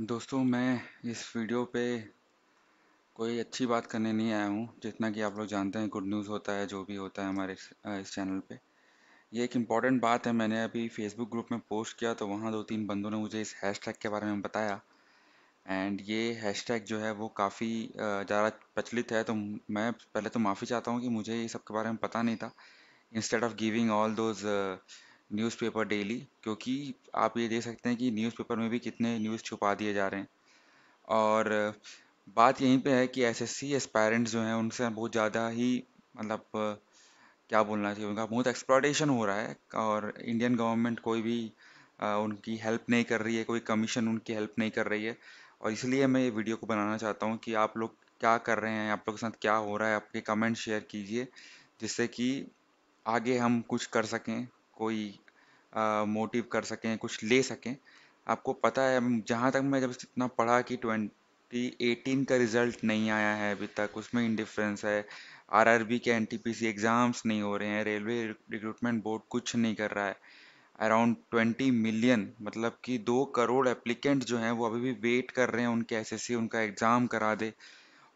दोस्तों मैं इस वीडियो पे कोई अच्छी बात करने नहीं आया हूँ जितना कि आप लोग जानते हैं गुड न्यूज़ होता है जो भी होता है हमारे इस चैनल पे ये एक इम्पॉर्टेंट बात है मैंने अभी फेसबुक ग्रुप में पोस्ट किया तो वहाँ दो तीन बंदों ने मुझे इस हैशटैग के बारे में बताया एंड ये हैशटैग जो है वो काफ़ी ज़्यादा प्रचलित है तो मैं पहले तो माफ़ी चाहता हूँ कि मुझे ये सब के बारे में पता नहीं था instead of giving all those newspaper daily क्योंकि आप ये देख सकते हैं कि न्यूज़पेपर में भी कितने न्यूज़ छुपा दिए जा रहे हैं और बात यहीं पे है कि एसएससी एस्पायरेंट्स जो हैं उनसे बहुत ज़्यादा ही मतलब क्या बोलना चाहिए उनका बहुत एक्सप्लॉटेशन हो रहा है और इंडियन गवर्नमेंट कोई भी उनकी हेल्प नहीं कर रही है कोई कमीशन उनकी हेल्प नहीं कर रही है और इसलिए मैं ये वीडियो को बनाना चाहता हूँ कि आप लोग क्या कर रहे हैं आप लोग के साथ क्या हो रहा है आपके कमेंट शेयर कीजिए जिससे कि आगे हम कुछ कर सकें कोई मोटिव कर सकें कुछ ले सकें आपको पता है जहाँ तक मैं जब इतना पढ़ा कि ट्वेंटी एटीन का रिज़ल्ट नहीं आया है अभी तक उसमें इंडिफरेंस है आरआरबी के एनटीपीसी एग्ज़ाम्स नहीं हो रहे हैं रेलवे रिक्रूटमेंट बोर्ड कुछ नहीं कर रहा है अराउंड ट्वेंटी मिलियन मतलब कि दो करोड़ एप्लीकेंट जो हैं वो अभी भी वेट कर रहे हैं उनके एस उनका एग्ज़ाम करा दे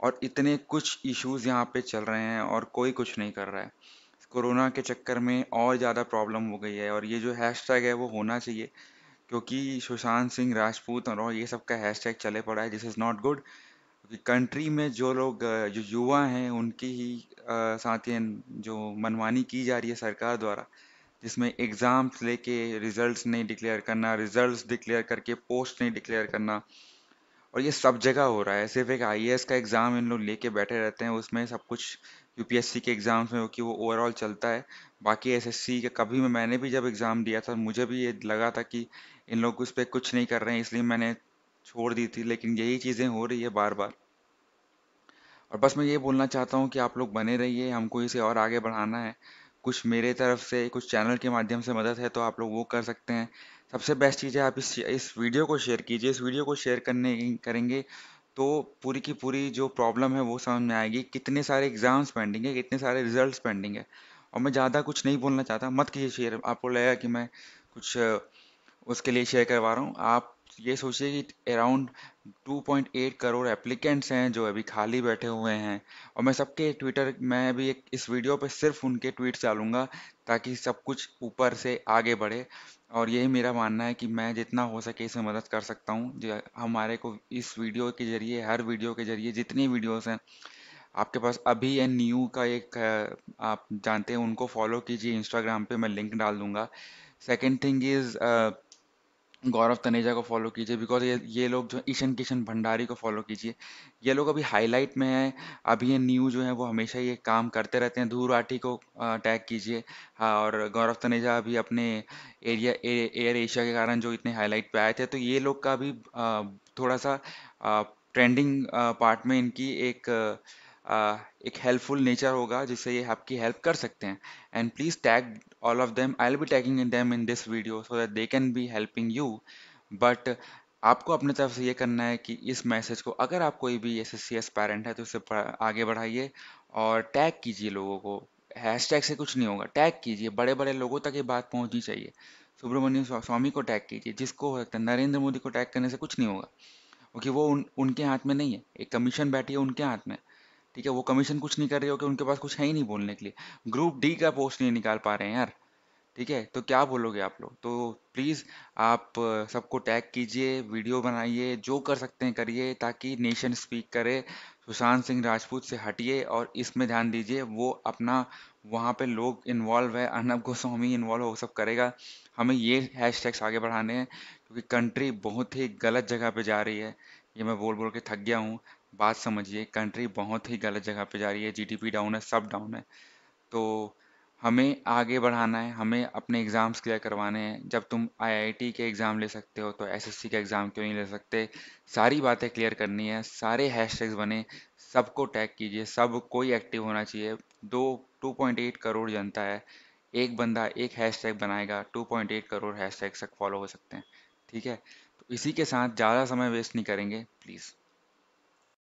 और इतने कुछ इश्यूज़ यहाँ पे चल रहे हैं और कोई कुछ नहीं कर रहा है कोरोना के चक्कर में और ज़्यादा प्रॉब्लम हो गई है और ये जो हैशटैग है वो होना चाहिए क्योंकि सुशांत सिंह राजपूत और ये सब का हैशटैग चले पड़ा है this is not good country में जो लोग जो युवा हैं उनकी ही साथ ही जो मनमानी की जा रही है सरकार द्वारा जिसमें एग्ज़ाम्स लेके रिज़ल्ट्स नहीं डिक्लेयर करना रिज़ल्ट्स डिक्लेयर करके पोस्ट नहीं डिक्लेयर करना और ये सब जगह हो रहा है सिर्फ एक आई का एग्ज़ाम इन लोग लेके बैठे रहते हैं उसमें सब कुछ यूपीएससी के एग्ज़ाम्स में हो कि वो ओवरऑल चलता है बाकी एसएससी के कभी में मैंने भी जब एग्ज़ाम दिया था मुझे भी ये लगा था कि इन लोग उस पर कुछ नहीं कर रहे हैं इसलिए मैंने छोड़ दी थी लेकिन यही चीज़ें हो रही है बार बार और बस मैं ये बोलना चाहता हूँ कि आप लोग बने रहिए हमको इसे और आगे बढ़ाना है कुछ मेरे तरफ से कुछ चैनल के माध्यम से मदद है तो आप लोग वो कर सकते हैं सबसे बेस्ट चीज़ है आप इस इस वीडियो को शेयर कीजिए इस वीडियो को शेयर करने करेंगे तो पूरी की पूरी जो प्रॉब्लम है वो समझ में आएगी कितने सारे एग्ज़ाम्स पेंडिंग है कितने सारे रिजल्ट्स पेंडिंग है और मैं ज़्यादा कुछ नहीं बोलना चाहता मत कीजिए शेयर आपको लगेगा कि मैं कुछ उसके लिए शेयर करवा रहा हूँ आप ये सोचिए कि अराउंड 2.8 करोड़ एप्लीकेंट्स हैं जो अभी खाली बैठे हुए हैं और मैं सबके ट्विटर मैं अभी एक इस वीडियो पर सिर्फ उनके ट्वीट डालूंगा ताकि सब कुछ ऊपर से आगे बढ़े और यही मेरा मानना है कि मैं जितना हो सके इसमें मदद कर सकता हूँ हमारे को इस वीडियो के ज़रिए हर वीडियो के ज़रिए जितनी वीडियोस हैं आपके पास अभी एंड न्यू का एक आप जानते हैं उनको फॉलो कीजिए इंस्टाग्राम पे मैं लिंक डाल दूँगा second thing is Gaurav Taneja को फॉलो कीजिए बिकॉज ये ये लोग जो ईशन किशन भंडारी को फॉलो कीजिए ये लोग अभी हाईलाइट में हैं अभी ये न्यू जो है वो हमेशा ये काम करते रहते हैं धूर आठी को टैग कीजिए हाँ और गौरव तनेजा अभी अपने एरिया एयर एशिया के कारण जो इतने हाईलाइट पे आए थे तो ये लोग का भी थोड़ा सा ट्रेंडिंग पार्ट में इनकी एक एक हेल्पफुल नेचर होगा जिससे ये आपकी हेल्प कर सकते हैं and please tag all of them I will be tagging in them in this video so that they can be helping you but आपको अपने तरफ से ये करना है कि इस मैसेज को अगर आप कोई भी एस एस पेरेंट है तो उसे आगे बढ़ाइए और टैग कीजिए लोगों को टैग से कुछ नहीं होगा टैग कीजिए बड़े बड़े लोगों तक ये बात पहुंचनी चाहिए सुब्रमण्यम स्वामी को टैग कीजिए जिसको हो सकता है नरेंद्र मोदी को टैग करने से कुछ नहीं होगा क्योंकि वो उन उनके हाथ में नहीं है एक कमीशन बैठी है उनके हाथ में ठीक है वो कमीशन कुछ नहीं कर रही हो कि उनके पास कुछ है ही नहीं बोलने के लिए ग्रुप डी का पोस्ट नहीं निकाल पा रहे हैं यार ठीक है तो क्या बोलोगे आप लोग तो प्लीज़ आप सबको टैग कीजिए वीडियो बनाइए जो कर सकते हैं करिए ताकि नेशन स्पीक करे सुशांत सिंह राजपूत से हटिए और इसमें ध्यान दीजिए वो अपना वहाँ पे लोग इन्वॉल्व है अर्नब गोस्वामी इन्वॉल्व हो सब करेगा हमें ये हैशटैग्स आगे बढ़ाने हैं क्योंकि कंट्री बहुत ही गलत जगह पे जा रही है ये मैं बोल बोल के थक गया हूँ बात समझिए कंट्री बहुत ही गलत जगह पे जा रही है जीडीपी डाउन है सब डाउन है तो हमें आगे बढ़ाना है हमें अपने एग्ज़ाम्स क्लियर करवाने हैं जब तुम आईआईटी के एग्ज़ाम ले सकते हो तो एसएससी का एग्ज़ाम क्यों नहीं ले सकते सारी बातें क्लियर करनी है सारे हैशटैग्स बने सबको टैग कीजिए सब कोई एक्टिव होना चाहिए दो एट करोड़ जनता है एक बंदा एक हैशटैग बनाएगा 2.8 करोड़ हैशटैग तक फॉलो हो सकते हैं ठीक है तो इसी के साथ ज़्यादा समय वेस्ट नहीं करेंगे प्लीज़